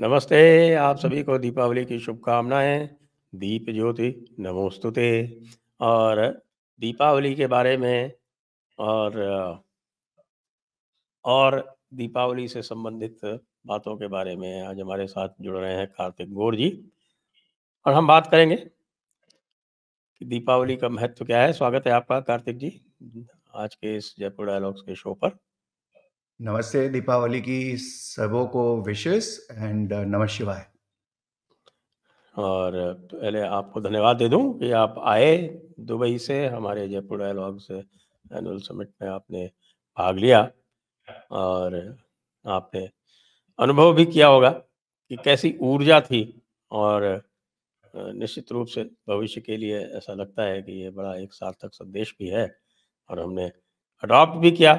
नमस्ते आप सभी को दीपावली की शुभकामनाएं दीप ज्योति नमोस्तुते और दीपावली के बारे में और और दीपावली से संबंधित बातों के बारे में आज हमारे साथ जुड़ रहे हैं कार्तिक गौर जी और हम बात करेंगे कि दीपावली का महत्व क्या है स्वागत है आपका कार्तिक जी आज के इस जयपुर डायलॉग्स के शो पर नमस्ते दीपावली की सबों को विशेष एंड नमः शिवाय। और पहले आपको धन्यवाद दे दूं कि आप आए दुबई से हमारे जयपुर डायलॉग से एनुअल समिट में आपने भाग लिया और आपने अनुभव भी किया होगा कि कैसी ऊर्जा थी और निश्चित रूप से भविष्य के लिए ऐसा लगता है कि ये बड़ा एक सार्थक संदेश भी है और हमने अडॉप्ट भी किया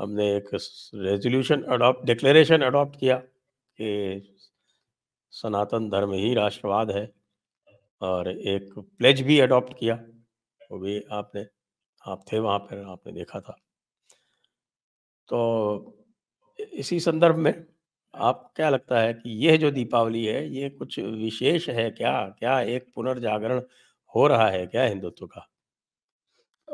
हमने एक रेजोल्यूशन अडॉप्ट डिक्लेरेशन अडॉप्ट किया कि सनातन धर्म ही राष्ट्रवाद है और एक प्लेज भी अडॉप्ट किया वो भी आपने आप थे वहाँ पर आपने देखा था तो इसी संदर्भ में आप क्या लगता है कि यह जो दीपावली है ये कुछ विशेष है क्या क्या एक पुनर्जागरण हो रहा है क्या हिंदुत्व का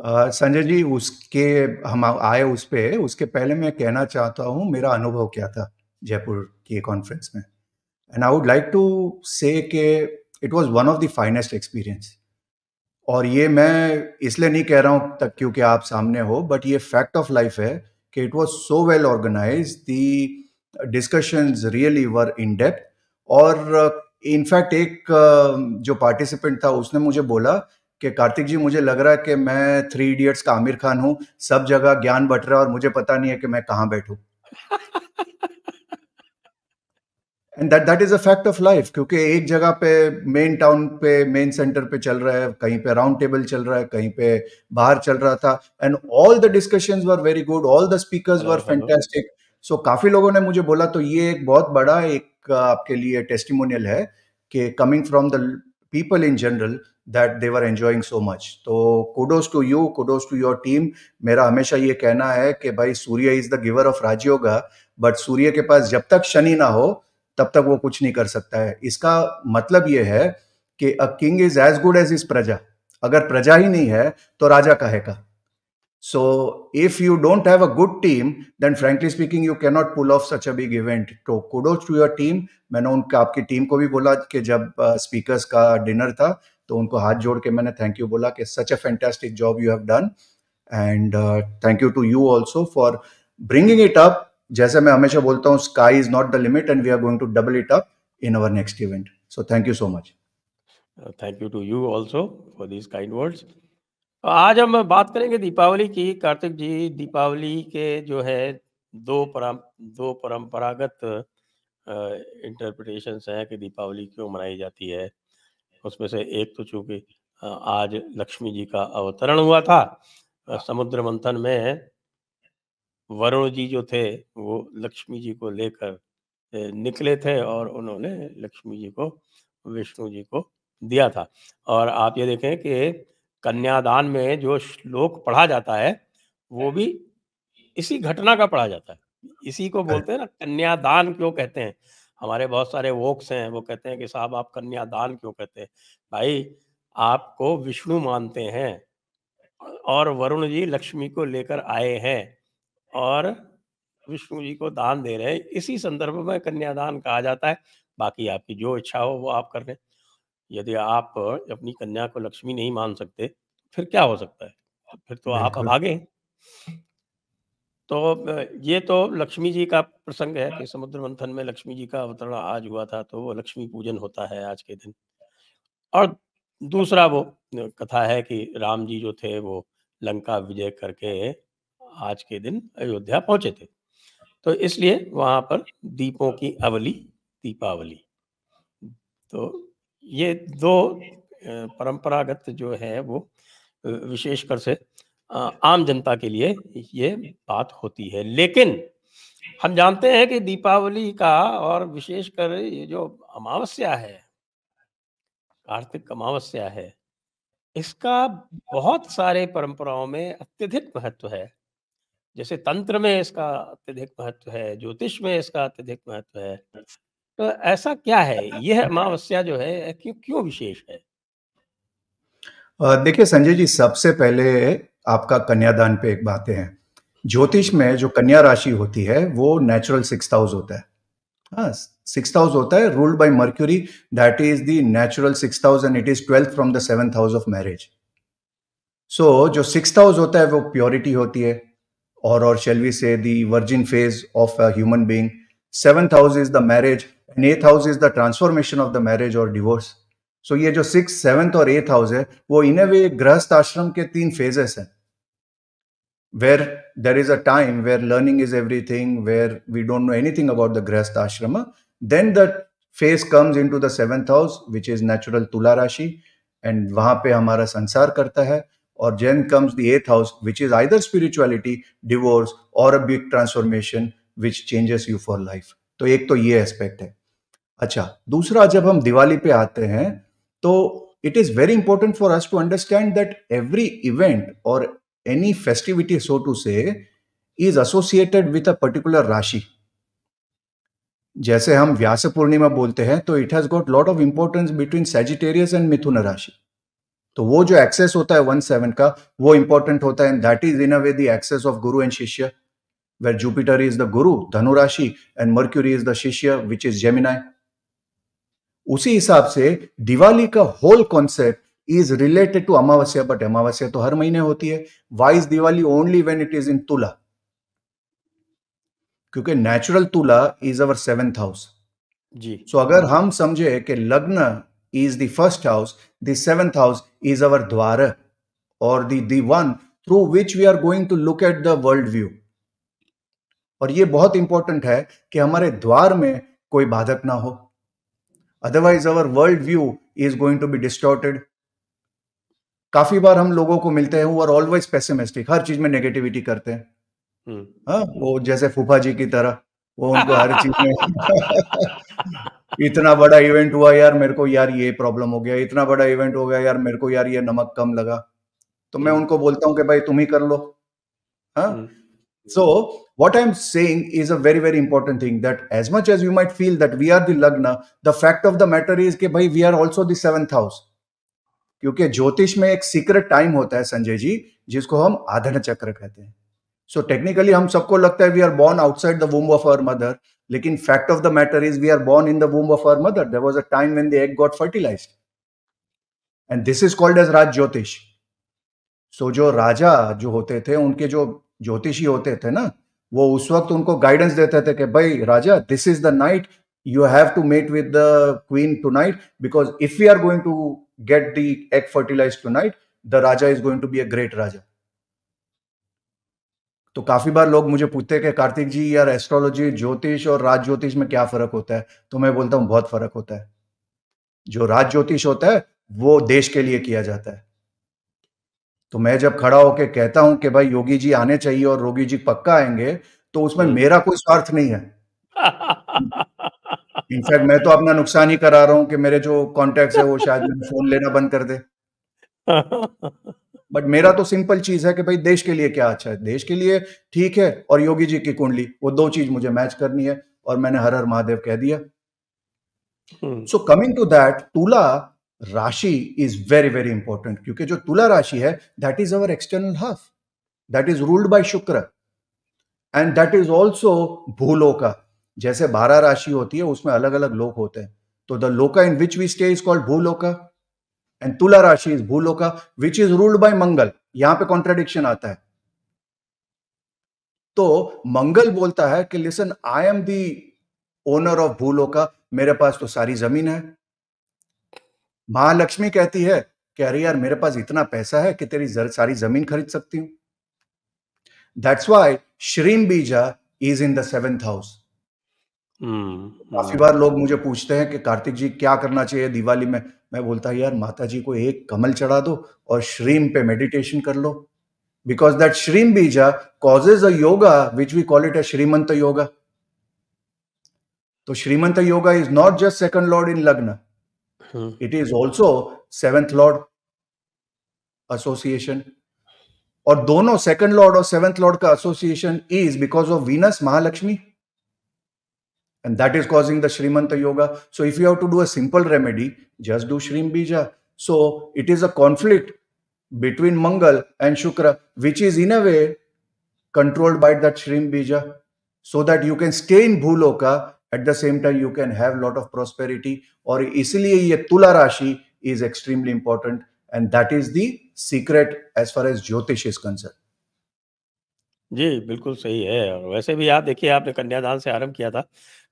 संजय जी उसके हम आए उस पर उसके पहले मैं कहना चाहता हूँ मेरा अनुभव क्या था जयपुर की कॉन्फ्रेंस में and I would like to say के it was one of the finest experience और ये मैं इसलिए नहीं कह रहा हूँ तक क्योंकि आप सामने हो बट ये फैक्ट ऑफ लाइफ है कि it was so well organize the discussions really were in depth और इनफैक्ट uh, एक uh, जो पार्टिसिपेंट था उसने मुझे बोला कि कार्तिक जी मुझे लग रहा है कि मैं थ्री इडियट्स का आमिर खान हूँ सब जगह ज्ञान बट रहा और मुझे पता नहीं है कि मैं कहाँ बैठू and that that is a fact of life क्योंकि एक जगह पे मेन टाउन पे मेन सेंटर पे चल रहा है कहीं पे राउंड टेबल चल रहा है कहीं पे बाहर चल रहा था and all the discussion were very good all the speaker were fantastic so काफी लोगों ने मुझे बोला तो ये एक बहुत बड़ा एक आपके लिए टेस्टिमोनियल है कि coming from the people in general that they were enjoying so much तो kudos to you kudos to your team मेरा हमेशा ये कहना है कि भाई Surya is the giver of Rajyoga but Surya के पास जब तक शनि ना हो तब तक वो कुछ नहीं कर सकता है इसका मतलब ये है कि a king is as good as is praja अगर प्रजा ही नहीं है तो राजा कहेगा So if you don't have a good team, then frankly speaking, you cannot pull off such a big event. So kudos to your team. मैंने उनका आपकी team को भी बोला कि जब स्पीकर्स का डिनर था तो उनको हाथ जोड़ के मैंने थैंक यू बोला कि such a fantastic job you have done and thank you to you also for bringing it up जैसे मैं हमेशा बोलता हूँ sky is not the limit and we are going to double it up in our next event so thank you so much thank you to you also for these kind words तो आज हम बात करेंगे दीपावली की कार्तिक जी दीपावली के जो है दो परम दो परंपरागत इंटरप्रिटेशन हैं कि दीपावली क्यों मनाई जाती है उसमें से एक तो चूंकि आज लक्ष्मी जी का अवतरण हुआ था समुद्र मंथन में वरुण जी जो थे वो लक्ष्मी जी को लेकर निकले थे और उन्होंने लक्ष्मी जी को विष्णु जी को दिया था और आप ये देखें कि कन्यादान में जो श्लोक पढ़ा जाता है वो भी इसी घटना का पढ़ा जाता है इसी को बोलते हैं ना कन्यादान क्यों कहते हैं हमारे बहुत सारे वोक्स हैं वो कहते हैं कि साहब आप कन्यादान क्यों कहते हैं भाई आपको विष्णु मानते हैं और वरुण जी लक्ष्मी को लेकर आए हैं और विष्णु जी को दान दे रहे हैं इसी संदर्भ में कन्यादान कहा जाता है बाकी आपकी जो इच्छा हो वो आप कर लें यदि आप अपनी कन्या को लक्ष्मी नहीं मान सकते फिर क्या हो सकता है फिर तो आप भागे तो ये तो लक्ष्मी जी का प्रसंग है कि समुद्र मंथन में लक्ष्मी जी का अवतरण आज हुआ था तो वो लक्ष्मी पूजन होता है आज के दिन और दूसरा वो कथा है कि राम जी जो थे वो लंका विजय करके आज के दिन अयोध्या पहुंचे थे तो इसलिए वहां पर दीपों की अवली दीपावली तो ये दो परंपरागत जो है वो विशेषकर से आम जनता के लिए ये बात होती है लेकिन हम जानते हैं कि दीपावली का और विशेषकर ये जो अमावस्या है कार्तिक अमावस्या है इसका बहुत सारे परंपराओं में अत्यधिक महत्व है जैसे तंत्र में इसका अत्यधिक महत्व है ज्योतिष में इसका अत्यधिक महत्व है तो ऐसा क्या है यह अमावस्या जो है क्यों क्यों विशेष है देखिए संजय जी सबसे पहले आपका कन्यादान पे एक बातें हैं ज्योतिष में जो कन्या राशि होती है वो नेचुरल सिक्स हाउस होता है सिक्स हाउस होता है ruled by Mercury that is the natural six house and it is twelfth from the seven house of marriage so जो सिक्स हाउस होता है वो प्योरिटी होती है और और शेलवी से the virgin phase of a human being seventh house is the marriage and eighth house is the transformation of the marriage और डिवोर्स सो so ये जो सिक्स सेवेंथ और एथ हाउस है वो इन ए वे गृहस्थ आश्रम के तीन फेजेस हैं where there is a time where learning is everything where we don't know anything about the grihastha ashram then the phase comes into the seventh house which is natural Tula rashi and वहां पे हमारा संसार करता है और then comes the eighth house which is either spirituality divorce और a big transformation which changes you for life तो एक तो ये एस्पेक्ट है अच्छा दूसरा जब हम दिवाली पे आते हैं तो it is very important for us to understand that every event और any festivity so to say is associated with a particular rashi जैसे हम व्यास पूर्णिमा बोलते हैं तो it has got lot of importance between Sagittarius and Mithun rashi तो वो जो एक्सेस होता है वन सेवन का वो इंपॉर्टेंट होता है and that is in a way the access of guru and shishya where Jupiter is the guru dhanurashi and mercury is the शिष्य विच इज जेमिनाई उसी हिसाब से दिवाली का whole concept is related to amavasya but amavasya तो हर महीने होती है why's Diwali only when it is in Tula क्योंकि natural Tula is our seventh house जी सो so, अगर हम समझे कि lagna is the first house the seventh house is our dwar और the one through which we are going to look at the world view और ये बहुत इंपॉर्टेंट है कि हमारे द्वार में कोई बाधक ना हो otherwise our world view is going to be distorted काफी बार हम लोगों को मिलते हैं और ऑलवेज पेसिमिस्टिक हर चीज में नेगेटिविटी करते हैं हम्म। हाँ वो जैसे फूफा जी की तरह वो उनको हर चीज में इतना बड़ा इवेंट हुआ यार मेरे को यार ये प्रॉब्लम हो गया इतना बड़ा इवेंट हो गया यार मेरे को यार ये नमक कम लगा तो मैं हम्म। उनको बोलता हूँ कि भाई तुम ही कर लो हाँ हम्म। So, what I'm saying is a very, very important thing that as much as you might feel that we are the Lagna, the fact of the matter is कि भाई we are also the seventh क्योंकि ज्योतिष में एक secret time होता है संजय जी जिसको हम आधन चक्र कहते हैं सो so, टेक्निकली हम सबको लगता है we are born outside the womb of our mother लेकिन fact of the matter is we are born in the womb of our mother there was a time when the egg got fertilize and this is called as raj jyotish so so, जो राजा जो होते थे उनके जो ज्योतिषी होते थे ना वो उस वक्त उनको गाइडेंस देते थे कि भाई raja this is the night you have to mate with the queen tonight because if you are going to get the egg fertilize tonight the raja is going to be a great raja तो काफी बार लोग मुझे पूछते हैं कि कार्तिक जी यार astrology ज्योतिष और राज ज्योतिष में क्या फर्क होता है तो मैं बोलता हूँ बहुत फर्क होता है जो राज ज्योतिष होता है वो देश के लिए किया जाता है तो मैं जब खड़ा होकर कहता हूं कि भाई योगी जी आने चाहिए और रोगी जी पक्का आएंगे तो उसमें हम्म। मेरा कोई स्वार्थ नहीं है इनफैक्ट मैं तो अपना नुकसान ही करा रहा हूं कि मेरे जो कॉन्टेक्ट है वो शायद फोन लेना बंद कर दे बट मेरा तो सिंपल चीज है कि भाई देश के लिए क्या अच्छा है देश के लिए ठीक है और योगी जी की कुंडली वो दो चीज मुझे मैच करनी है और मैंने हर हर महादेव कह दिया सो कमिंग टू दैट तुला rashi is very very important क्योंकि जो तुला राशि है that is our external half that is ruled by Shukra and that is also Bhuloka जैसे बारह राशि होती है उसमें अलग अलग लोक होते हैं तो the loka in which we stay is called Bhuloka and Tula rashi is Bhuloka which is ruled by Mangal यहां पे कॉन्ट्राडिक्शन आता है तो मंगल बोलता है कि listen I am the owner of Bhuloka मेरे पास तो सारी जमीन है महालक्ष्मी कहती है कि अरे यार मेरे पास इतना पैसा है कि तेरी जर, सारी जमीन खरीद सकती हूं that's why Shreem beeja is in the seventh house काफी हम्म। बार लोग मुझे पूछते हैं कि कार्तिक जी क्या करना चाहिए दिवाली में मैं बोलता हूं यार माता जी को एक कमल चढ़ा दो और श्रीम पे मेडिटेशन कर लो because that Shreem beeja causes a yoga which we call it a Shrimant yoga तो Shrimant yoga is not just second lord in lagna hmm. it is also seventh lord association Or dono second lord or seventh lord association is because of Venus, Mahalakshmi, and that is causing the Srimanta Yoga. So if you have to do a simple remedy, just do Shrim Bija. So it is a conflict between Mangal and Shukra, which is in a way controlled by that Shrim Bija, so that you can stay in Bhuloka at the same time you can have lot of prosperity और इसीलिए ये Tula rashi is extremely important and that is the secret as far as jyotish is concern जी बिल्कुल सही है वैसे भी आप देखिए आपने कन्यादान से आरंभ किया था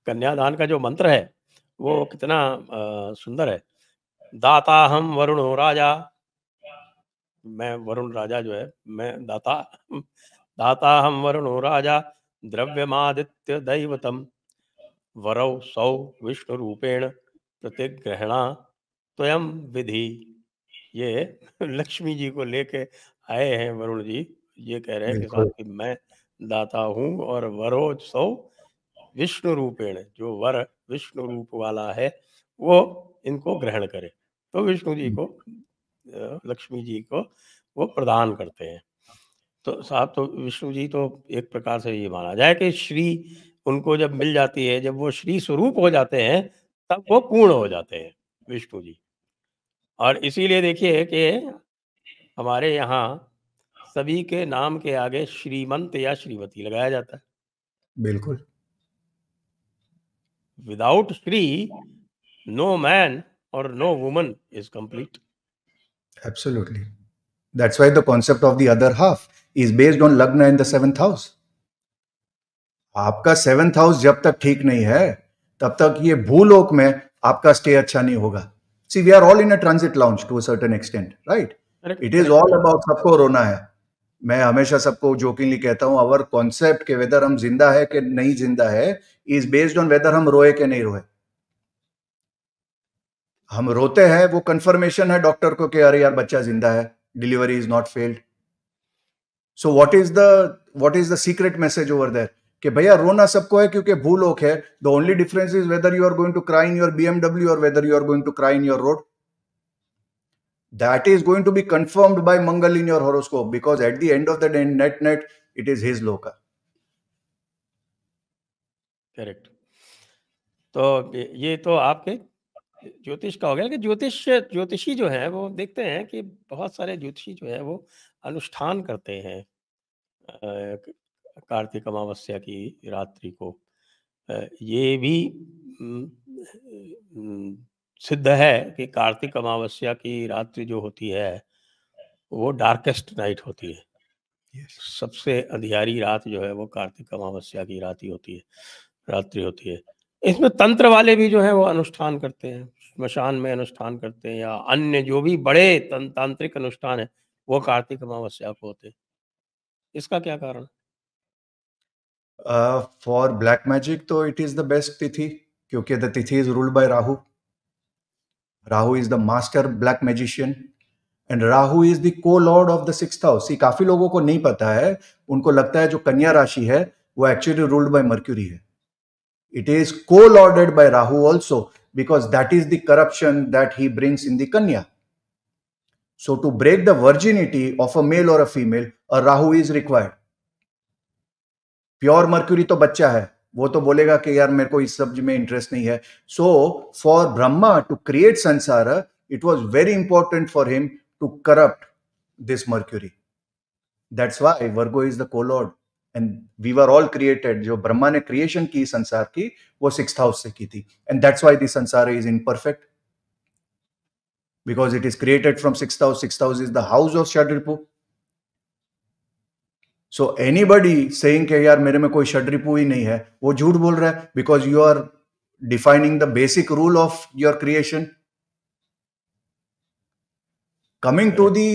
कन्यादान का जो मंत्र है वो कितना आ, सुंदर है दाता हम वरुण राजा मैं वरुण राजा जो है मैं दाता दाता हम वरुण राजा द्रव्यमादित्य दैवतम वरौ सौ रूपेण प्रतिग्रहणा स्वयं विधि ये लक्ष्मी जी को लेके आए हैं वरुण जी ये कह रहे हैं कि कि मैं दाता हूँ और वरो सौ विष्णु रूपेण जो वर विष्णु रूप वाला है वो इनको ग्रहण करे तो विष्णु जी को लक्ष्मी जी को वो प्रदान करते हैं तो साहब तो विष्णु जी तो एक प्रकार से ये माना जाए कि श्री उनको जब मिल जाती है जब वो श्री स्वरूप हो जाते हैं तब वो पूर्ण हो जाते हैं विष्णु जी और इसीलिए देखिए कि हमारे यहाँ सभी के नाम के आगे श्रीमंत या श्रीमती लगाया जाता है बिल्कुल विदाउट श्री नो मैन और no woman is complete absolutely that's why the concept of the other half is based on lagna in the seventh house आपका सेवेंथ हाउस जब तक ठीक नहीं है तब तक ये भूलोक में आपका स्टे अच्छा नहीं होगा see we are all in a transit launch to certain extent right it is all about सबको रोना है मैं हमेशा सबको जोकिंगली कहता हूं अवर कॉन्सेप्ट के वेदर हम जिंदा है कि नहीं जिंदा है इज बेस्ड ऑन वेदर हम रोए के नहीं रोए हम रोते हैं वो कंफर्मेशन है डॉक्टर को कि अरे यार बच्चा जिंदा है delivery is not failed so what is the what is the secret message over there कि भैया रोना सबको है क्योंकि भूलोक है the only difference is whether you are going to cry in your BMW और whether you are going to cry in your road that is going to be confirmed by Mangal in your horoscope because at the end of the day, net net it is his loka. Correct तो ये तो आपके ज्योतिष का हो गया ज्योतिष ज्योतिषी जो है वो देखते हैं कि बहुत सारे ज्योतिषी जो है वो अनुष्ठान करते हैं कार्तिक अमावस्या की रात्रि को ये भी सिद्ध है कि कार्तिक अमावस्या की रात्रि जो होती है वो डार्केस्ट नाइट होती है yes. सबसे अंधियारी रात जो है वो कार्तिक अमावस्या की रात ही होती है रात्रि होती है इसमें तंत्र वाले भी जो है वो अनुष्ठान करते हैं स्मशान में अनुष्ठान करते हैं या अन्य जो भी बड़े तांत्रिक अनुष्ठान है वो कार्तिक अमावस्या को होते हैं इसका क्या कारण है फॉर ब्लैक मैजिक तो इट इज द बेस्ट तिथि क्योंकि द तिथि is ruled by Rahu Rahu is the master black magician and Rahu is the co lord of the six house ये काफी लोगों को नहीं पता है उनको लगता है जो कन्या राशि है वो एक्चुअली रूल्ड बाय मर्क्यूरी है it is co lorded by Rahu also because that is the corruption that he brings in the Kanya so to break the virginity of a male और a female a Rahu is required pure Mercury तो बच्चा है वो तो बोलेगा कि यार मेरे को इस सब्ज में इंटरेस्ट नहीं है so for Brahma to create संसार it was very important for him to corrupt this Mercury that's why Virgo is the co lord and we are all created जो ब्रह्मा ने क्रिएशन की संसार की वो सिक्स हाउस से की थी एंड दैट्स वाई दिस संसार is in perfect because it is created from six house six house is the house of report so anybody से यार मेरे में कोई शटरिपू ही नहीं है वो झूठ बोल रहा है because you are defining the basic rule of your creation coming to the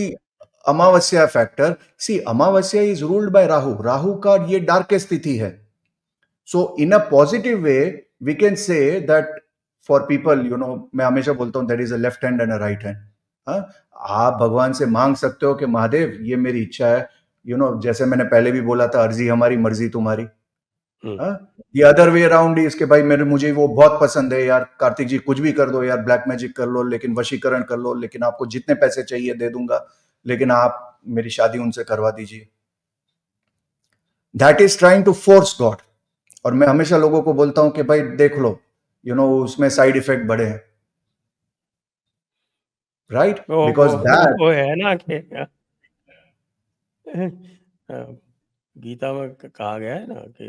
अमावस्या फैक्टर सी अमावस्या is ruled by Rahu Rahu का ये डार्केस्ट स्थिति है so in a positive way we can say that for people you know मैं हमेशा बोलता हूँ that is a left hand and a right hand आप भगवान से मांग सकते हो कि महादेव ये मेरी इच्छा है यू नो जैसे मैंने पहले भी बोला था अर्जी हमारी मर्जी तुम्हारी ये अदर वे अराउंड इसके भाई मेरे मुझे वो बहुत पसंद है यार कार्तिक जी कुछ भी कर दो यार ब्लैक मैजिक कर लो लेकिन वशीकरण कर लो लेकिन आपको जितने पैसे चाहिए दे दूंगा लेकिन आप मेरी शादी उनसे करवा दीजिए that is trying to force God और मैं हमेशा लोगों को बोलता हूं कि भाई देख लो यू you नो know, उसमें साइड इफेक्ट बड़े हैं राइट बिकॉज दैट है ना गीता में कहा गया है ना कि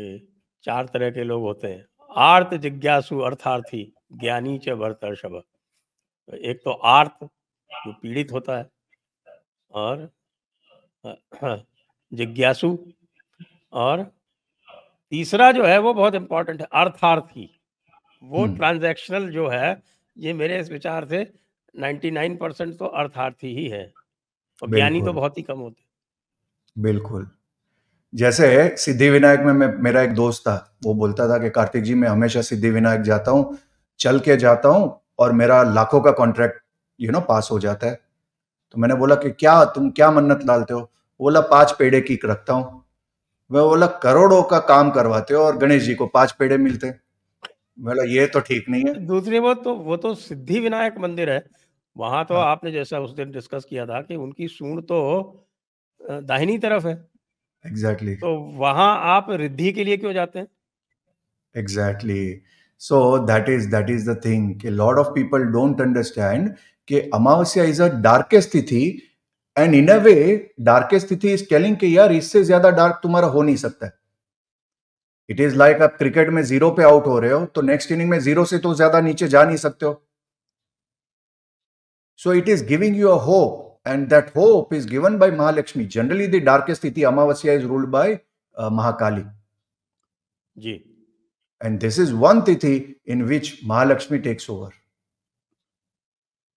चार तरह के लोग होते हैं आर्त जिज्ञासु अर्थार्थी ज्ञानी च शब तो एक तो आर्त जो पीड़ित होता है और जिज्ञासु और तीसरा जो है वो बहुत इम्पोर्टेंट है अर्थार्थी वो ट्रांजैक्शनल हम्म। जो है ये मेरे इस विचार से 99 परसेंट तो अर्थार्थी ही है और ज्ञानी तो बहुत ही कम होते हैं बिल्कुल जैसे सिद्धि विनायक में मैं मेरा एक दोस्त था वो बोलता था कि कार्तिक जी मैं हमेशा सिद्धि विनायक जाता हूँ चल के जाता हूँ और मेरा लाखों का कॉन्ट्रैक्ट यू नो पास हो जाता है तो मैंने बोला कि क्या तुम क्या मन्नत लालते हो बोला पांच पेड़े की रखता हूँ मैं बोला करोड़ों का काम करवाते हो और गणेश जी को पांच पेड़े मिलते हैं बोला ये तो ठीक नहीं है दूसरी बात तो वो तो सिद्धि विनायक मंदिर है वहां तो हाँ। आपने जैसा उस दिन डिस्कस किया था कि उनकी सूंड तो दाहिनी तरफ है एग्जैक्टली exactly. तो वहां आप रिद्धि के लिए क्यों जाते हैं exactly so that is that is the thing lord of people don't understand कि अमावस्या इज अ डार्केस्ट तिथि and in a way darkest तिथि इज टेलिंग कि यार इससे ज्यादा डार्क तुम्हारा हो नहीं सकता इट इज लाइक आप क्रिकेट में जीरो पे आउट हो रहे हो तो नेक्स्ट इनिंग में जीरो से तो ज्यादा नीचे जा नहीं सकते हो so it is giving you a hope and that hope is given by Mahalakshmi. Generally, the darkest Titi Amavasya is ruled by uh, Mahakali. Ji. And this is one tithi in which Mahalakshmi takes over.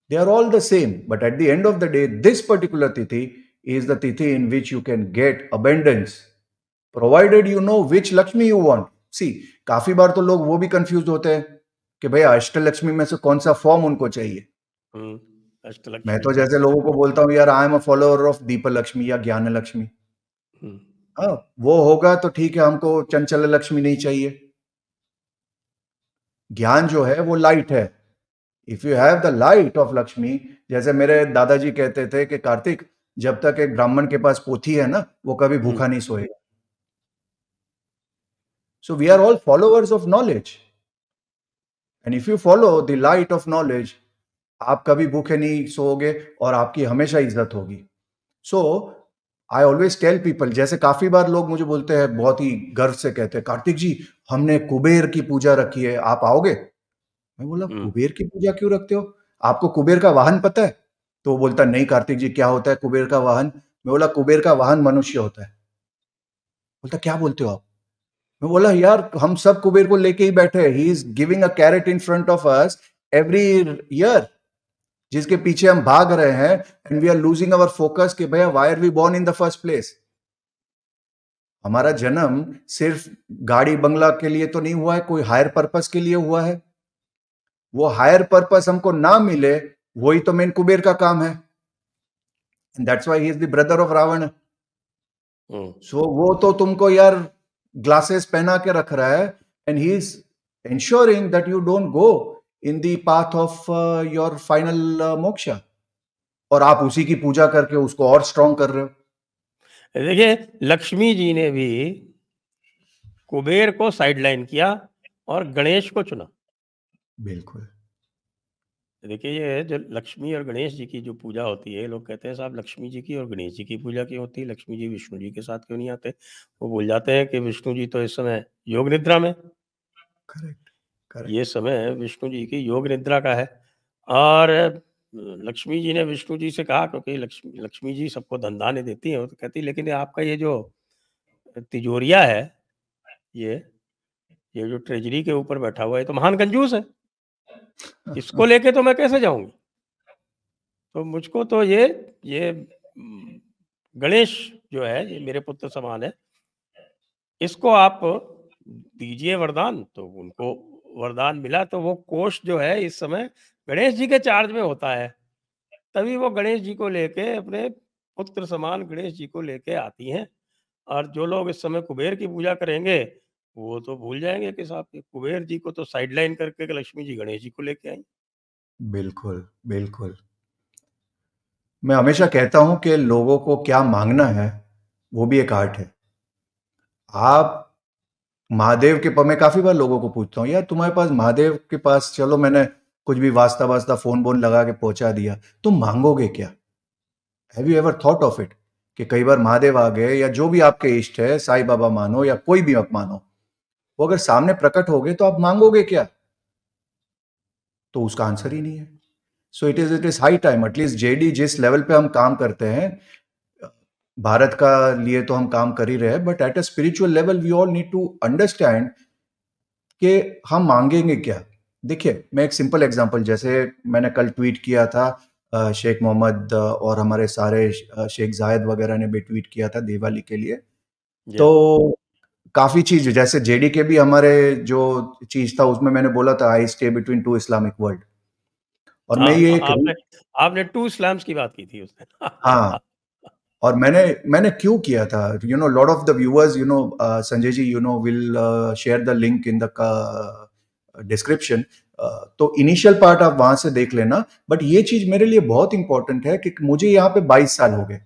They are all the same, but at the end of the day, this particular tithi is the tithi in which you can get abundance, provided you know which Lakshmi you want. See काफी बार तो लोग वो भी confuse होते हैं कि भाई अष्टलक्ष्मी में से कौन सा फॉर्म उनको चाहिए मैं तो जैसे लोगों को बोलता हूँ यार I am a follower of Deep Lakshmi या ज्ञान लक्ष्मी हम्म। हाँ वो होगा तो ठीक है हमको चंचल लक्ष्मी नहीं चाहिए ज्ञान जो है वो लाइट है if you have the light of Lakshmi जैसे मेरे दादाजी कहते थे कि कार्तिक जब तक एक ब्राह्मण के पास पोथी है ना वो कभी हम्म। भूखा नहीं सोएगा so we are all followers of knowledge and if you follow the light of knowledge आप कभी भूखे नहीं सोओगे और आपकी हमेशा इज्जत होगी so I always tell people जैसे काफी बार लोग मुझे बोलते हैं बहुत ही गर्व से कहते हैं कार्तिक जी हमने कुबेर की पूजा रखी है आप आओगे मैं बोला हम्म। कुबेर की पूजा क्यों रखते हो आपको कुबेर का वाहन पता है तो वो बोलता नहीं कार्तिक जी क्या होता है कुबेर का वाहन मैं बोला कुबेर का वाहन मनुष्य होता है बोलता क्या बोलते हो आप मैं बोला यार हम सब कुबेर को लेके ही बैठे ही is giving a carrot in front of us every year जिसके पीछे हम भाग रहे हैं and we are losing our focus कि भैया why are we born in the first place हमारा जन्म सिर्फ गाड़ी बंगला के लिए तो नहीं हुआ है कोई हायर पर्पस के लिए हुआ है वो हायर पर्पस हमको ना मिले वही तो मेन कुबेर का काम है that's why he is the brother of Ravan so वो तो तुमको यार ग्लासेस पहना के रख रहा है and he is ensuring that you don't go in the path of your final moksha और आप उसी की पूजा करके उसको और स्ट्रॉन्ग कर रहे हो देखिए लक्ष्मी जी ने भी कुबेर को साइडलाइन किया और गणेश को चुना बिल्कुल देखिए ये जो लक्ष्मी और गणेश जी की जो पूजा होती है लोग कहते हैं साहब लक्ष्मी जी की और गणेश जी की पूजा क्यों होती है लक्ष्मी जी विष्णु जी के साथ क्यों नहीं आते वो भूल जाते हैं कि विष्णु जी तो इस समय योग निद्रा में करेक्ट ये समय विष्णु जी की योग निद्रा का है और लक्ष्मी जी ने विष्णु जी से कहा क्योंकि लक्ष्मी लक्ष्मी जी सबको धंधाने देती हैं तो कहती लेकिन आपका ये जो तिजोरिया है ये ये जो ट्रेजरी के ऊपर बैठा हुआ है तो महान कंजूस है इसको लेके तो मैं कैसे जाऊंगी तो मुझको तो ये ये गणेश जो है ये मेरे पुत्र समान है इसको आप दीजिए वरदान तो उनको वरदान मिला तो वो कोष जो है इस समय गणेश जी के चार्ज में होता है तभी वो गणेश जी को लेके अपने पुत्र समान गणेश जी को लेके आती हैं और जो लोग इस समय कुबेर की पूजा करेंगे वो तो भूल जाएंगे कि साहब कुबेर जी को तो साइडलाइन करके लक्ष्मी जी गणेश जी को लेके आई बिल्कुल बिल्कुल मैं हमेशा कहता हूं कि लोगों को क्या मांगना है वो भी एक आर्ट है आप महादेव के मैं काफी बार लोगों को पूछता हूँ यार तुम्हारे पास महादेव के पास चलो मैंने कुछ भी वास्ता वास्ता फोन बोन लगा के पहुंचा दिया तुम मांगोगे क्या have you ever thought of it कि कई बार महादेव आ गए या जो भी आपके इष्ट है साई बाबा मानो या कोई भी आप मानो वो अगर सामने प्रकट हो गए तो आप मांगोगे क्या तो उसका आंसर ही नहीं है so it is it is high time at least जेडी जिस लेवल पे हम काम करते हैं भारत का लिए तो हम काम कर ही रहे हैं but at a spiritual level we all need to understand कि हम मांगेंगे क्या देखिए मैं एक सिंपल एग्जांपल जैसे मैंने कल ट्वीट किया था शेख मोहम्मद और हमारे सारे शेख जायद वगैरह ने भी ट्वीट किया था दिवाली के लिए तो काफी चीज जैसे जेडी के भी हमारे जो चीज था उसमें मैंने बोला था I stay between two Islamic world और आ, मैं ये आपने, आपने टू इस्लाम्स की बात की थी उसने हाँ और मैंने मैंने क्यों किया था you know lot of the viewers you know Sanjay ji you know will share the link in the description तो इनिशियल पार्ट आप वहां से देख लेना बट ये चीज मेरे लिए बहुत इंपॉर्टेंट है कि मुझे यहाँ पे 22 साल हो गए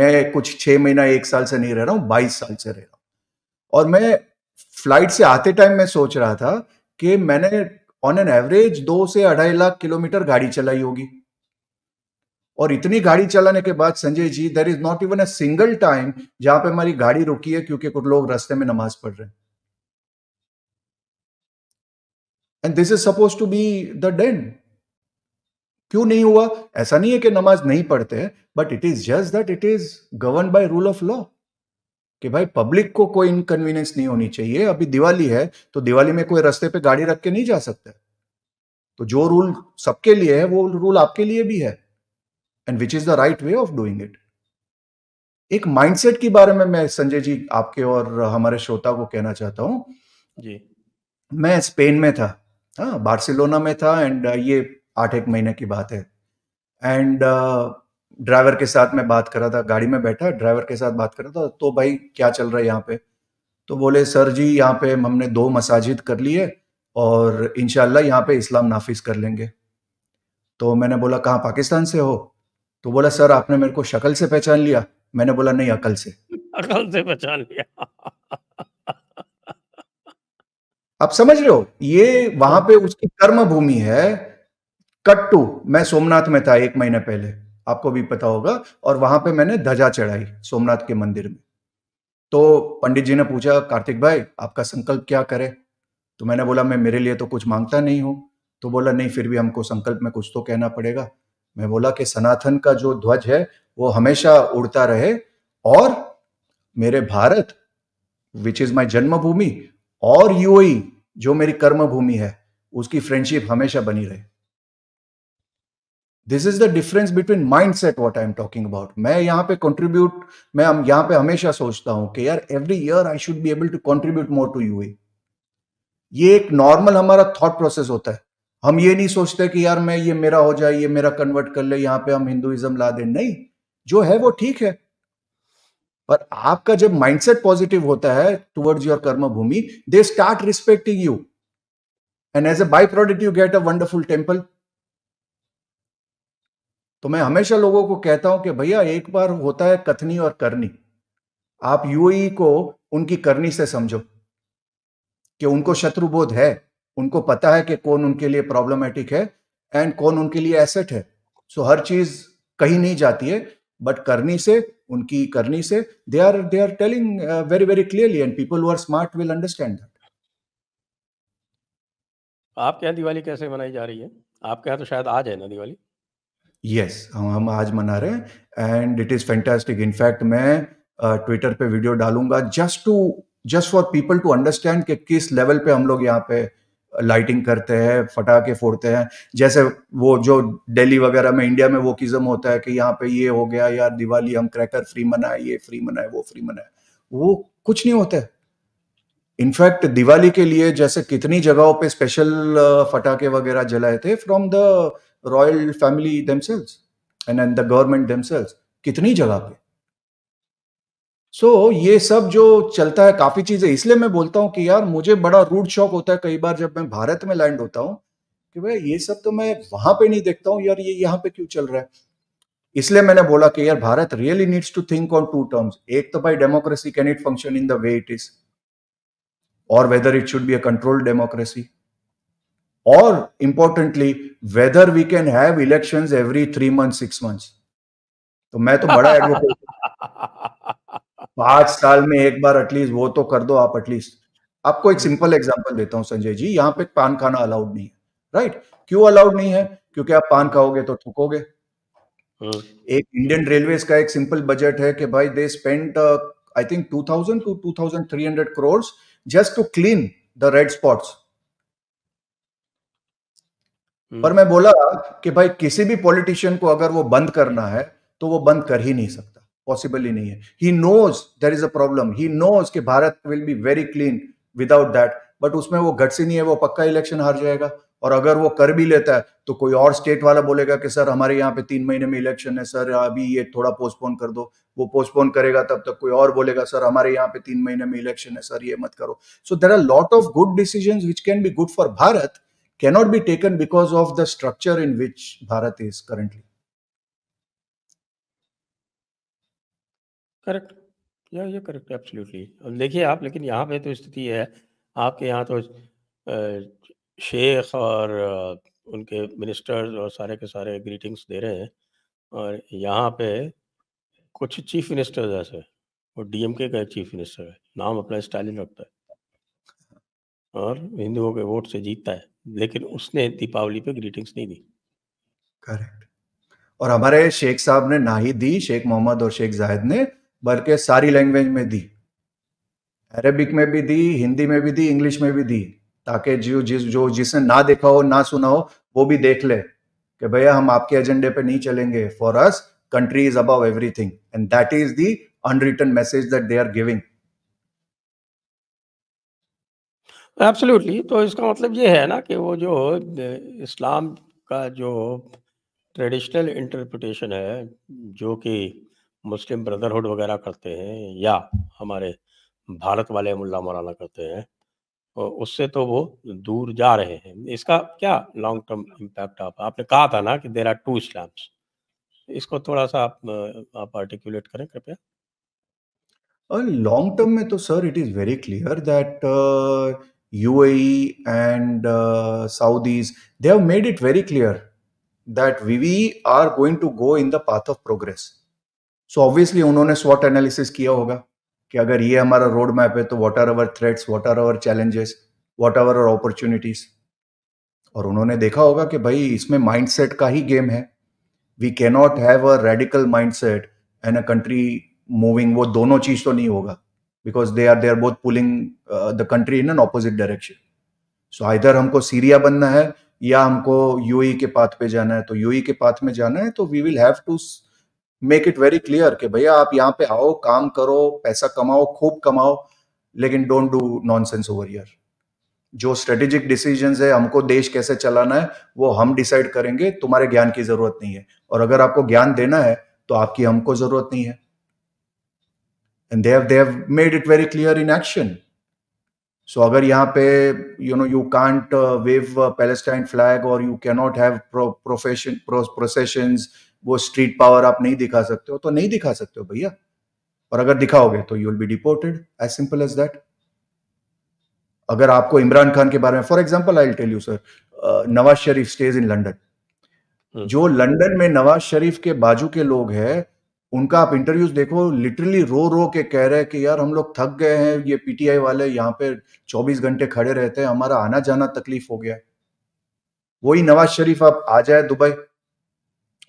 मैं कुछ छः महीना एक साल से नहीं रह रहा हूँ बाईस साल से रह रहा हूँ और मैं फ्लाइट से आते टाइम मैं सोच रहा था कि मैंने ऑन एन एवरेज दो से अढ़ाई लाख किलोमीटर गाड़ी चलाई होगी और इतनी गाड़ी चलाने के बाद Sanjay ji there is not even a single time जहां पे हमारी गाड़ी रुकी है क्योंकि कुछ लोग रास्ते में नमाज पढ़ रहे हैं and this is suppose to be the den क्यों नहीं हुआ ऐसा नहीं है कि नमाज नहीं पढ़ते हैं but it is just that it is govern by rule of law कि भाई पब्लिक को कोई इनकन्वीनियंस नहीं होनी चाहिए अभी दिवाली है तो दिवाली में कोई रास्ते पे गाड़ी रख के नहीं जा सकता तो जो रूल सबके लिए है वो रूल आपके लिए भी है and which is the right way of doing it एक माइंडसेट के बारे में मैं संजय जी आपके और हमारे श्रोता को कहना चाहता हूँ जी मैं स्पेन में था हाँ बार्सिलोना में था एंड uh, ये आठ एक महीने की बात है एंड ड्राइवर uh, के साथ मैं बात कर रहा था गाड़ी में बैठा ड्राइवर के साथ बात कर रहा था तो भाई क्या चल रहा है यहाँ पे तो बोले सर जी यहाँ पे हमने दो मसाजिद कर लिए और इनशाला यहाँ पे इस्लाम नाफिज कर लेंगे तो मैंने बोला कहाँ पाकिस्तान से हो तो बोला सर आपने मेरे को शक्ल से पहचान लिया मैंने बोला नहीं अकल से अकल से पहचान लिया आप समझ रहे हो ये वहां पे उसकी कर्म भूमि है कट्टू मैं सोमनाथ में था एक महीने पहले आपको भी पता होगा और वहां पे मैंने ध्वजा चढ़ाई सोमनाथ के मंदिर में तो पंडित जी ने पूछा कार्तिक भाई आपका संकल्प क्या करे तो मैंने बोला मैं मेरे लिए तो कुछ मांगता नहीं हूं तो बोला नहीं फिर भी हमको संकल्प में कुछ तो कहना पड़ेगा मैं बोला कि सनातन का जो ध्वज है वो हमेशा उड़ता रहे और मेरे भारत विच इज माई जन्मभूमि और यूएई e, जो मेरी कर्म भूमि है उसकी फ्रेंडशिप हमेशा बनी रहे this is the difference between mindset what I am talking about मैं यहाँ पे कॉन्ट्रीब्यूट मैं यहाँ पे हमेशा सोचता हूं कि यार every year I should be able to contribute more to you ये एक नॉर्मल हमारा थॉट प्रोसेस होता है हम ये नहीं सोचते कि यार मैं ये मेरा हो जाए ये मेरा कन्वर्ट कर ले यहां पे हम हिंदुइज्म ला दें नहीं जो है वो ठीक है पर आपका जब माइंडसेट पॉजिटिव होता है towards your karma bhoomi they start respecting you and as a by product you get a wonderful temple तो मैं हमेशा लोगों को कहता हूं कि भैया एक बार होता है कथनी और करनी आप यूएई e को उनकी करनी से समझो कि उनको शत्रुबोध है उनको पता है कि कौन उनके लिए प्रॉब्लमेटिक है एंड कौन उनके लिए एसेट है सो so, हर चीज कहीं नहीं जाती है बट करनी से उनकी करनी से they are they are telling very very clearly and people are smart will understand that आपके यहाँ दिवाली कैसे मनाई जा रही है आपके यहाँ तो शायद आज है ना दिवाली यस yes, हम हम आज मना रहे हैं and it is fantastic in fact मैं ट्विटर uh, पे वीडियो डालूंगा just to just for people to understand कि किस लेवल पे हम लोग यहाँ पे uh, लाइटिंग करते हैं फटाके फोड़ते हैं जैसे वो जो दिल्ली वगैरह में इंडिया में वो किज़म होता है कि यहाँ पे ये हो गया यार दिवाली हम क्रैकर फ्री मनाए ये फ्री मनाए वो फ्री मनाए वो कुछ नहीं होता है इनफैक्ट दिवाली के लिए जैसे कितनी जगहों पे स्पेशल फटाके वगैरह जलाए थे from the royal family and and the government themselves कितनी जगह पे सो so, ये सब जो चलता है काफी चीजें इसलिए मैं बोलता हूँ कि यार मुझे बड़ा रूड शॉक होता है कई बार जब मैं भारत में लैंड होता हूँ कि भाई ये सब तो मैं वहां पे नहीं देखता हूँ यार ये यहाँ पे क्यों चल रहा है इसलिए मैंने बोला कि यार Bharat really needs to think on two terms एक तो भाई democracy can it function in the way it is और whether it should be a controlled democracy और importantly whether we can have election every three month six months तो मैं तो बड़ा advocate पांच साल में एक बार एटलीस्ट वो तो कर दो आप एटलीस्ट आपको एक सिंपल एग्जाम्पल देता हूँ संजय जी यहाँ पे पान खाना अलाउड नहीं है राइट क्यों अलाउड नहीं है क्योंकि आप पान खाओगे तो थकोगे हम्म। एक इंडियन रेलवे का एक सिंपल बजट है कि भाई they spend I think two thousand two two thousand three hundred crore just to clean the red spots पर मैं बोला कि भाई किसी भी पॉलिटिशियन को अगर वो बंद करना है तो वो बंद कर ही नहीं सकता पॉसिबल ही नहीं है he knows there is a problem he knows कि Bharat will be very clean without that but उसमें वो घट से नहीं है वो पक्का इलेक्शन हार जाएगा और अगर वो कर भी लेता है तो कोई और स्टेट वाला बोलेगा कि सर हमारे यहाँ पे तीन महीने में इलेक्शन है सर अभी ये थोड़ा पोस्टपोन कर दो वो पोस्टपोन करेगा तब तक कोई और बोलेगा सर हमारे यहाँ पे तीन महीने में इलेक्शन है सर ये मत करो so there are lot of good decision which can be good for Bharat cannot be taken because of the structure in which Bharat is currently correct. या ये करेक्ट एब्सोल्युटली। अब देखिए आप लेकिन यहाँ पे तो स्थिति है, आपके यहाँ तो शेख और उनके मिनिस्टर्स और सारे के सारे ग्रीटिंग्स दे रहे हैं और यहाँ पे कुछ चीफ़ मिनिस्टर ऐसे वो डीएमके का चीफ़ मिनिस्टर है, नाम अपना स्टालिन रखता है। और हिंदुओं के वोट से जीतता है, लेकिन उसने दीपावली पे ग्रीटिंग्स नहीं दी। करेक्ट। और हमारे शेख साहब ने ना ही दी, शेख मोहम्मद और शेख जाहिद ने बल्कि सारी लैंग्वेज में दी अरेबिक में भी दी हिंदी में भी दी इंग्लिश में भी दी ताकि जो जिस जो जिसने ना देखा हो ना सुना हो वो भी देख ले कि भैया हम आपके एजेंडे पे नहीं चलेंगे for us country is above everything and that is the unwritten message that they are giving absolutely तो इसका मतलब ये है ना कि वो जो इस्लाम का जो ट्रेडिशनल इंटरप्रिटेशन है जो कि मुस्लिम ब्रदरहुड वगैरह करते हैं या हमारे भारत वाले मुल्ला मौलाना करते हैं तो उससे तो वो दूर जा रहे हैं इसका क्या लॉन्ग टर्म इम्पैक्ट आप आपने कहा था ना कि देर आर टू इस्लाम्स इसको थोड़ा सा आप आप आर्टिकुलेट करें कृपया लॉन्ग टर्म में तो sir it is very clear that UAE and Saudis they have made it very clear that we we are going to go in the path of progress so so obviously उन्होंने स्वॉट analysis किया होगा कि अगर ये हमारा road map है तो what are our threats what are our challenges what are our opportunities और उन्होंने देखा होगा कि भाई इसमें माइंडसेट का ही गेम है we cannot have a radical mindset and a country moving वो दोनों चीज तो नहीं होगा because they are they are both pulling the country in an opposite direction so either हमको सीरिया बनना है या हमको यूई e के पाथ पे जाना है तो यूई e के पाथ में जाना है तो we will have to make it very clear कि भैया आप यहाँ पे आओ काम करो पैसा कमाओ खूब कमाओ लेकिन don't do nonsense over year जो स्ट्रेटेजिक डिसीजन है हमको देश कैसे चलाना है वो हम डिसाइड करेंगे तुम्हारे ज्ञान की जरूरत नहीं है और अगर आपको ज्ञान देना है तो आपकी हमको जरूरत नहीं है and they've they've made it very clear in action so अगर यहाँ पे you know you can't wave Palestine flag और you cannot have profession processions वो स्ट्रीट पावर आप नहीं दिखा सकते हो तो नहीं दिखा सकते हो भैया और अगर दिखाओगे तो you will be deported as simple as that अगर आपको इमरान खान के बारे में for example I tell you sir Nawaz Sharif stays in London जो लंडन में नवाज शरीफ के बाजू के लोग हैं उनका आप इंटरव्यूज देखो लिटरली रो रो के कह रहे हैं कि यार हम लोग थक गए हैं ये पीटीआई वाले यहाँ पे 24 घंटे खड़े रहते हैं हमारा आना जाना तकलीफ हो गया वही नवाज शरीफ आप आ जाए दुबई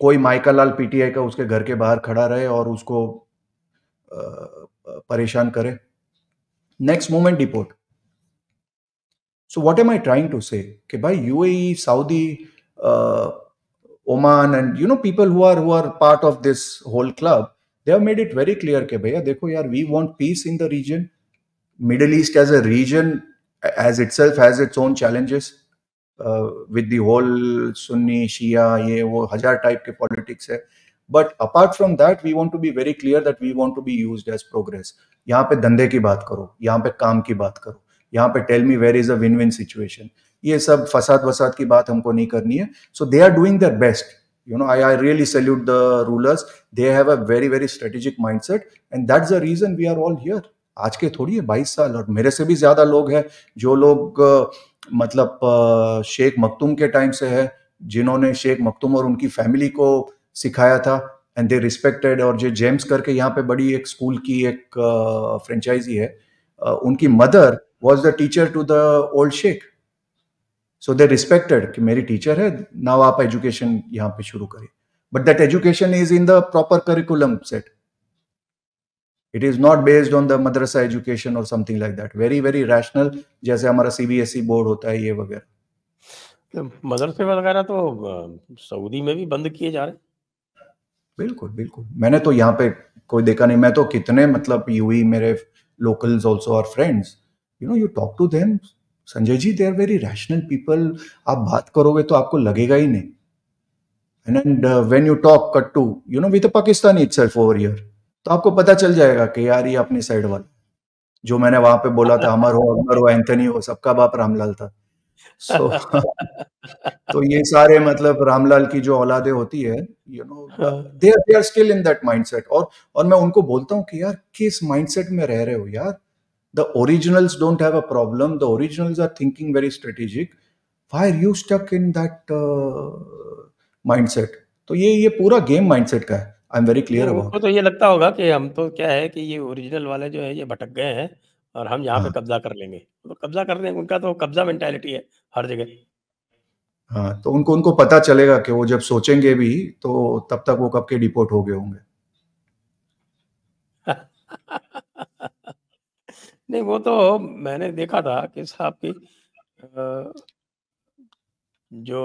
कोई माइका लाल पीटीआई का उसके घर के बाहर खड़ा रहे और उसको परेशान करे next moment deport so what am I trying to say कि भाई UAE Saudi Oman and you know people who are who are part of this whole club they have made it very clear के भैया देखो यार we want peace in the region Middle East as a region as itself has its own challenges with the whole Sunni Shia ये वो हजार type के politics है but apart from that we want to be very clear that we want to be use as progress यहाँ पे धंधे की बात करो यहाँ पे काम की बात करो यहाँ पे tell me where is a win win situation ये सब फसाद वसाद की बात हमको नहीं करनी है so they are doing their best you I I I really salute the rulers they have very very strategic mindset and that's a region we are all here आज के थोड़ी है बाईस साल और मेरे से भी ज्यादा लोग हैं जो लोग uh, मतलब शेख मखतूम के टाइम से है जिन्होंने शेख मखतूम और उनकी फैमिली को सिखाया था एंड दे रिस्पेक्टेड और जो जेम्स करके यहाँ पे बड़ी एक स्कूल की एक फ्रेंचाइजी है उनकी mother was the teacher to the old sheikh so they respected कि मेरी टीचर है नाव आप एजुकेशन यहाँ पे शुरू करें but that education is in the proper curriculum set it is not based on the मदरसा एजुकेशन और something like that very very rational जैसे हमारा सीबीएसई बोर्ड e होता है ये वगैरह तो मदरसे वगैरह तो सऊदी में भी बंद किए जा रहे बिल्कुल बिल्कुल मैंने तो यहाँ पे कोई देखा नहीं मैं तो कितने मतलब यूई e, मेरे locals also are friends you know you talk to them Sanjay ji they are very rational people आप बात करोगे तो आपको लगेगा ही नहीं and when you talk cut to you know with Pakistani itself over year तो आपको पता चल जाएगा कि यार ये अपनी साइड वाला जो मैंने वहां पे बोला था अमर हो अमर हो एंथनी हो सबका बाप रामलाल था सो so, तो ये सारे मतलब रामलाल की जो औलादे होती है you know they they are still in that mindset और और मैं उनको बोलता हूँ कि यार किस माइंडसेट में रह रहे हो यार the originals don't have a problem the originals are thinking very strategic why are you stuck in that mindset तो ये ये पूरा गेम माइंडसेट का है I am very clear about तो ये लगता होगा कि हम तो क्या है कि ये ओरिजिनल वाले जो है ये भटक गए हैं और हम यहाँ पे हाँ। कब्जा कर लेंगे तो कब्जा कर लेंगे उनका तो कब्जा मेंटेलिटी है हर जगह हाँ तो उनको उनको पता चलेगा कि वो जब सोचेंगे भी तो तब तक वो कब के डिपोर्ट हो गए होंगे नहीं वो तो मैंने देखा था कि साहब की जो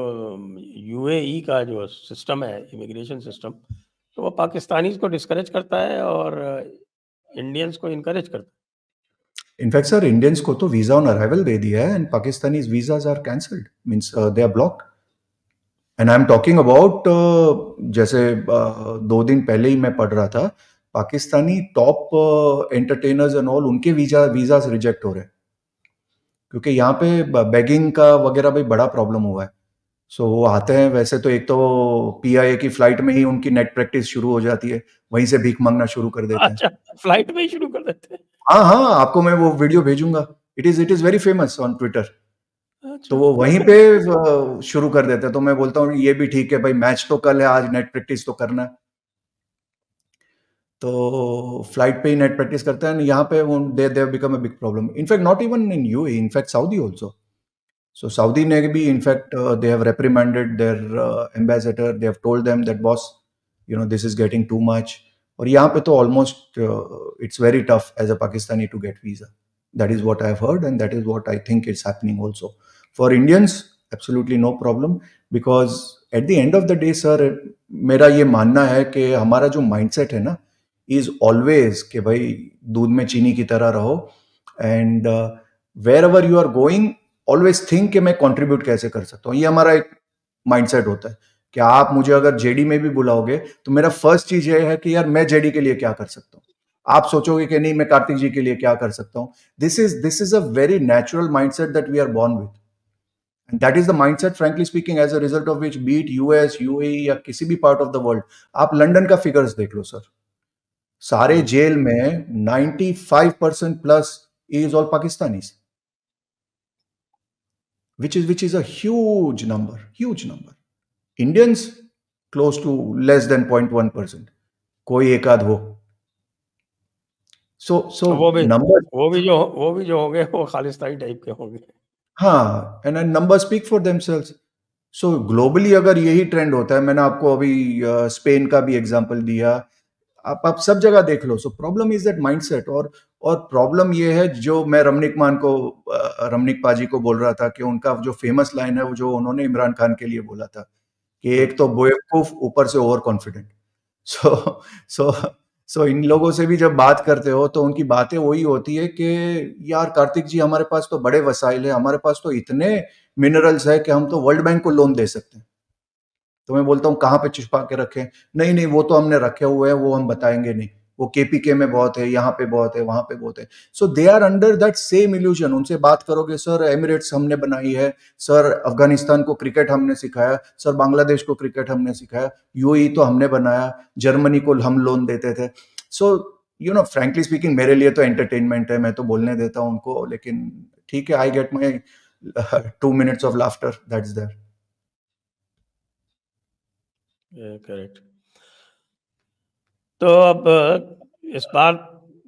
यूएई e का जो सिस्टम है इमिग्रेशन सिस्टम तो वो पाकिस्तानीज को डिस्करेज करता है और इंडियंस को इनकरेज करता है इनफैक्ट सर इंडियंस को तो वीजा ऑन अराइवल दे दिया है and Pakistani visas are cancelled means they are block and I am talking about जैसे uh, दो दिन पहले ही मैं पढ़ रहा था Pakistani top entertainers and all उनके वीजा वीजाज रिजेक्ट हो रहे हैं क्योंकि यहाँ पे बैगिंग uh, का वगैरह भी बड़ा प्रॉब्लम हुआ है सो so, वो आते हैं वैसे तो एक तो पीआईए की फ्लाइट में ही उनकी नेट प्रैक्टिस शुरू हो जाती है वहीं से भीख मांगना शुरू कर देते अच्छा, हैं फ्लाइट में ही शुरू कर देते हैं हाँ हाँ आपको मैं वो वीडियो भेजूंगा it is it is very famous on Twitter तो वो वहीं पे शुरू कर देते हैं तो मैं बोलता हूँ ये भी ठीक है भाई मैच तो कल है आज नेट प्रैक्टिस तो करना है तो फ्लाइट पे ही नेट प्रैक्टिस करते हैं यहाँ पे they become a big problem in fact not even in you in fact Saudi also So Saudi Navy, in fact, uh, they have reprimanded their uh, ambassador. They have told them that, boss, you know, this is getting too much. Or yahan almost uh, it's very tough as a Pakistani to get visa. That is what I have heard, and that is what I think is happening also. For Indians, absolutely no problem because at the end of the day, sir, मेरा ये मानना है कि हमारा जो mindset है ना is always कि भाई दूध में चीनी की तरह रहो एंड ऑलवेज थिंक कि मैं कंट्रीब्यूट कैसे कर सकता हूँ ये हमारा एक माइंडसेट होता है कि आप मुझे अगर जेडी में भी बुलाओगे तो मेरा फर्स्ट चीज ये है कि यार मैं जेडी के लिए क्या कर सकता हूँ आप सोचोगे कि नहीं मैं कार्तिक जी के लिए क्या कर सकता हूँ this is this is a very natural set that we are born with and that is the set frankly speaking as a result of which beat US you या किसी भी पार्ट ऑफ द वर्ल्ड आप London का figures देख लो sir सारे hmm. Jail में 95 percent plus is all Pakistani which is which is a huge number, huge number. Indians close to less than 0.1 percent. कोई एक आध हो सो सो वो भी नंबर वो भी जो वो भी जो होंगे वो खालिस्तानी टाइप के होंगे हाँ and number speak for themselves so globally अगर यही ट्रेंड होता है मैंने आपको अभी स्पेन uh, का भी एग्जांपल दिया आप आप सब जगह देख लो so problem is that mindset और और प्रॉब्लम ये है जो मैं रमनिक मान को रमनिक पाजी को बोल रहा था कि उनका जो फेमस लाइन है वो जो उन्होंने इमरान खान के लिए बोला था कि एक तो बेवकूफ ऊपर से ओवर कॉन्फिडेंट सो सो सो इन लोगों से भी जब बात करते हो तो उनकी बातें वही होती है कि यार कार्तिक जी हमारे पास तो बड़े वसाइल है हमारे पास तो इतने मिनरल्स है कि हम तो वर्ल्ड बैंक को लोन दे सकते हैं तो मैं बोलता हूँ कहाँ पे छिपा के रखें नहीं नहीं वो तो हमने रखे हुए हैं वो हम बताएंगे नहीं वो केपीके में बहुत है यहाँ पे बहुत है वहां पे बहुत है so they are under that same illusion उनसे बात करोगे सर एमिरेट्स हमने बनाई है सर अफगानिस्तान को क्रिकेट हमने सिखाया सर बांग्लादेश को क्रिकेट हमने सिखाया यू e तो हमने बनाया जर्मनी को हम लोन देते थे so you know frankly speaking मेरे लिए तो एंटरटेनमेंट है मैं तो बोलने देता हूँ उनको लेकिन ठीक है I get my two minutes of laughter is there correct तो अब इस बार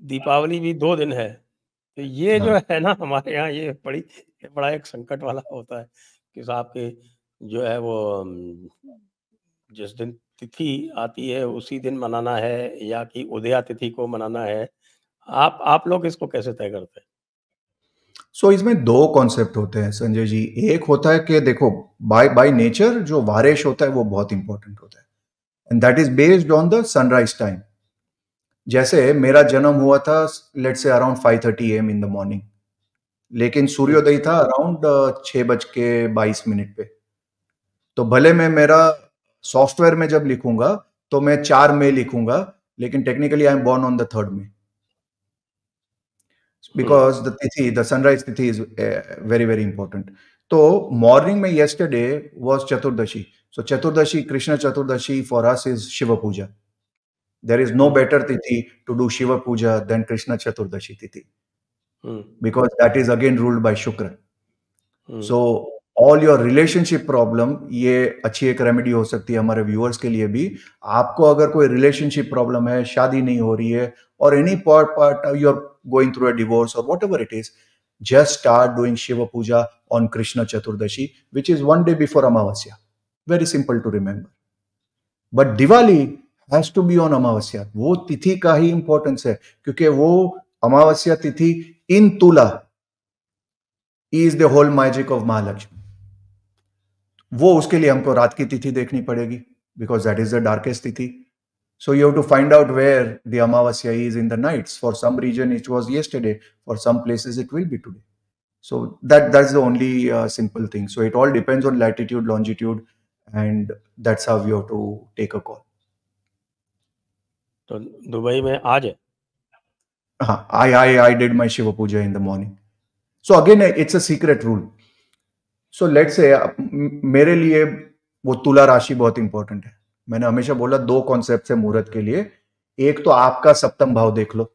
दीपावली भी दो दिन है तो ये जो हाँ। है ना हमारे यहाँ ये बड़ी बड़ा एक संकट वाला होता है कि साहब के जो है वो जिस दिन तिथि आती है उसी दिन मनाना है या कि उदया तिथि को मनाना है आप आप लोग इसको कैसे तय करते हैं सो so, इसमें दो कॉन्सेप्ट होते हैं संजय जी एक होता है कि देखो बाय बाय नेचर जो वारिश होता है वो बहुत इंपॉर्टेंट होता है and that is based on the sunrise time जैसे मेरा जन्म हुआ था let's say around five thirty AM in the morning लेकिन सूर्योदय था अराउंड uh, छः बज के बाईस मिनट पे तो भले मैं मेरा सॉफ्टवेयर में जब लिखूंगा तो मैं चार में लिखूंगा लेकिन technically I am born on the third में बिकॉज द तिथि द सनराइज तिथि इज वेरी वेरी इंपॉर्टेंट तो मॉर्निंग में yesterday was Chaturdashi So Chaturdashi, Krishna Chaturdashi for us is Shiva Puja. There is no better Tithi to do Shiva Puja than Krishna Chaturdashi Tithi. Hmm. Because that is again ruled by Shukra. Hmm. So all your relationship problem ये अच्छी एक remedy हो सकती है हमारे viewers के लिए भी आपको अगर कोई रिलेशनशिप प्रॉब्लम है शादी नहीं हो रही है और any part part you are going through a divorce और whatever it is just start doing Shiva puja on Krishna Chaturdashi which is one day before Amavasya very simple to remember but Diwali has to be on Amavasya वो तिथि का ही importance है क्योंकि वो अमावस्या तिथि in Tula is the whole magic of Mahalakshmi वो उसके लिए हमको रात की तिथि देखनी पड़ेगी because that is the darkest तिथि so you have to find out where the Amavasya is in the nights for some reason it was yesterday for some places it will be today so that that is the only simple thing so it all depends on latitude longitude and that's how you have to take a call तो Dubai में आज है हां I I I did my Shiva puja in the morning so again it's a secret rule so let's say मेरे लिए वो तुला राशि बहुत इंपॉर्टेंट है मैंने हमेशा बोला दो कॉन्सेप्ट है मुहूर्त के लिए एक तो आपका सप्तम भाव देख लो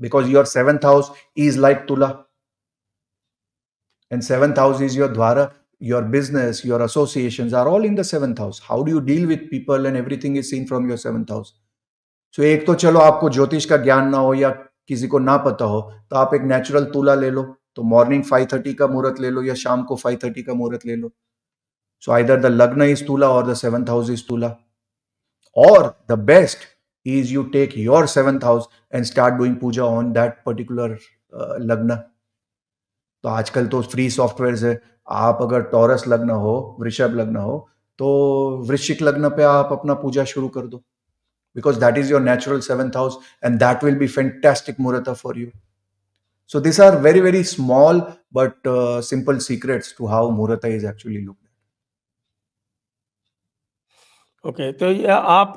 because your seventh house is like Tula and seventh house is your द्वारा your business, your associations are all in the seventh house. How do you deal with people and everything is seen from your seventh house? So so, एक तो चलो आपको ज्योतिष का ज्ञान ना हो या किसी को ना पता हो तो आप एक नेचुरल तुला ले लो तो मॉर्निंग 5:30 का मुहूर्त ले लो या शाम को 5:30 का मुहूर्त ले लो सो आइदर द लग्न इज तुला और the seventh house is Tula और the best is you take your seventh house and start doing puja on that particular लग्न तो आजकल तो फ्री सॉफ्टवेयर है आप अगर टॉरस लग्न हो वृषभ लग्न हो तो वृश्चिक लग्न पे आप अपना पूजा शुरू कर दो because that is your natural seventh house and that will be fantastic मुहूर्त for you so this are very very small but simple secrets to how मुहूर्त इज एक्चुअली लुक ओके तो ये आप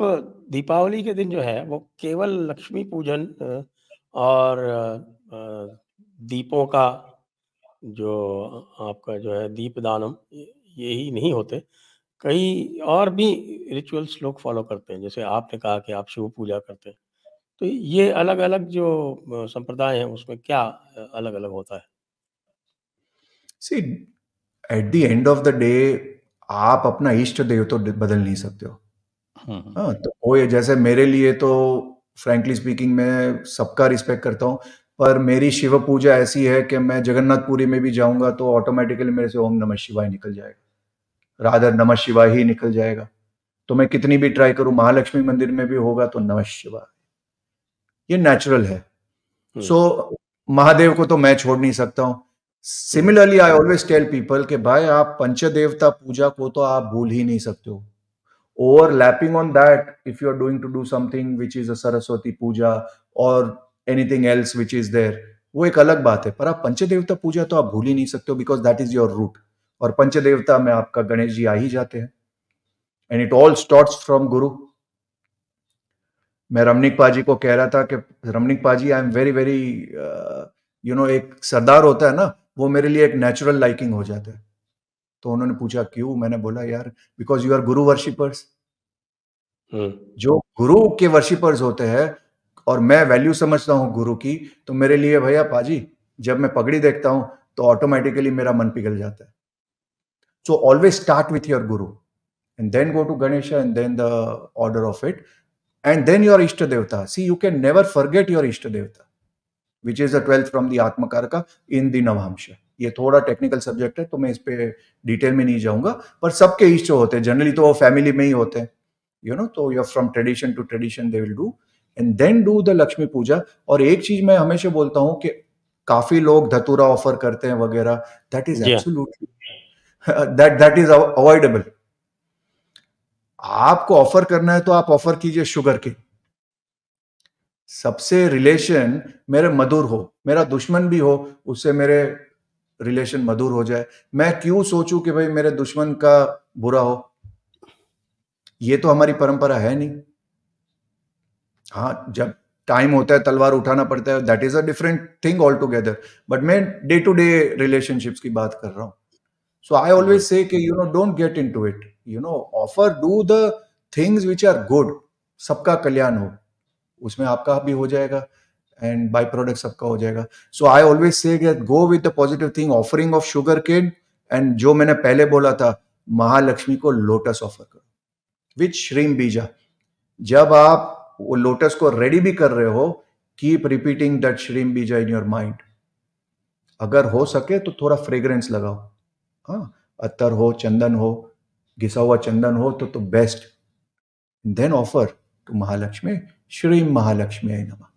दीपावली के दिन जो है वो केवल लक्ष्मी पूजन और दीपों का जो आपका जो है दीप दानम ये ही नहीं होते कई और भी रिचुअल्स लोग फॉलो करते हैं जैसे आपने कहा कि आप शिव पूजा करते हैं तो ये अलग अलग जो संप्रदाय हैं उसमें क्या अलग अलग होता है see at the end of the day आप अपना इष्ट देव तो बदल नहीं सकते हो हम्म, हम्म। हाँ तो वो ये जैसे मेरे लिए तो फ्रेंकली स्पीकिंग मैं सबका रिस्पेक्ट करता हूँ पर मेरी शिव पूजा ऐसी है कि मैं जगन्नाथपुरी में भी जाऊंगा तो ऑटोमेटिकली मेरे से ओम नमः शिवाय निकल जाएगा राधर नमः शिवाय ही निकल जाएगा तो मैं कितनी भी ट्राई करूं महालक्ष्मी मंदिर में भी होगा तो नमः शिवाय ये नेचुरल है सो हम्म। so, महादेव को तो मैं छोड़ नहीं सकता हूं similarly I always tell people के भाई आप पंचदेवता पूजा को तो आप भूल ही नहीं सकते हो lapping on that if you are doing to do something which is a Saraswati puja और anything else which is there वो एक अलग बात है पर आप पंचदेवता पूजा तो आप भूल ही नहीं सकते हो because that is your root और पंचदेवता में आपका गणेश जी आ ही जाते हैं and it all start from guru मैं रमनिक पाजी को कह रहा था कि Ramnik paaji I am very very you know एक सरदार होता है ना वो मेरे लिए एक नेचुरल लाइकिंग हो जाता है तो उन्होंने पूछा क्यों मैंने बोला यार because you are guru worshippers हम्म। जो गुरु के वर्शिपर्स होते हैं और मैं वैल्यू समझता हूँ गुरु की तो मेरे लिए भैया पाजी जब मैं पगड़ी देखता हूँ तो ऑटोमेटिकली मेरा मन पिघल जाता है so always start with your guru and then go to Ganesh and then the order of it and then your इष्ट देवता see you can never forget your इष्ट देवता which is the twelfth from the आत्मकारका in the नवांश ये थोड़ा technical subject है तो मैं इस पर डिटेल में नहीं जाऊंगा पर सबके इष्ट होते हैं जनरली तो वो फैमिली में ही होते हैं यू नो तो you're from tradition to tradition they will do and then do the Lakshmi Puja और एक चीज मैं हमेशा बोलता हूँ कि काफी लोग धतूरा ऑफर करते हैं वगैरह that is absolutely that that is avoidable आपको ऑफर करना है तो आप ऑफर कीजिए शुगर के सबसे रिलेशन मेरे मधुर हो मेरा दुश्मन भी हो उससे मेरे रिलेशन मधुर हो जाए मैं क्यों सोचूं कि भाई मेरे दुश्मन का बुरा हो ये तो हमारी परंपरा है नहीं हाँ जब टाइम होता है तलवार उठाना पड़ता है that is a different thing all together but मैं डे टू डे रिलेशनशिप्स की बात कर रहा हूँ so I always say you know don't get into it you know offer do the things which are good सबका कल्याण हो उसमें आपका भी हो जाएगा एंड बाई प्रोडक्ट सबका हो जाएगा सो I always say go with the positive thing offering of sugar cane and जो मैंने पहले बोला था महालक्ष्मी को लोटस ऑफर करो विथ श्रीम बीजा जब आप वो लोटस को रेडी भी कर रहे हो कीप रिपीटिंग दैट श्रीम बीजा इन योर माइंड अगर हो सके तो थोड़ा फ्रेग्रेंस लगाओ हाँ अत्तर हो चंदन हो घिसा हुआ चंदन हो तो तो best then offer to Mahalakshmi Shri Mahalakshmi आई नमा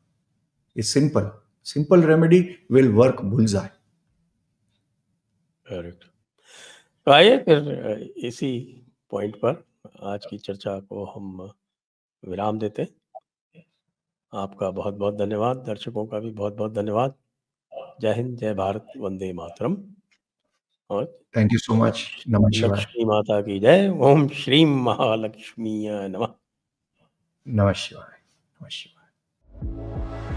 is simple simple remedy will work भूल जाए तो आइए फिर इसी पॉइंट पर आज की चर्चा को हम विराम देते हैं आपका बहुत बहुत धन्यवाद दर्शकों का भी बहुत बहुत धन्यवाद जय हिंद जय भारत वंदे मातरम और थैंक यू सो मच नमस्कार लक्ष्मी माता की जय ओम श्री महालक्ष्मी नमः नमः शिवाय नमः शिवाय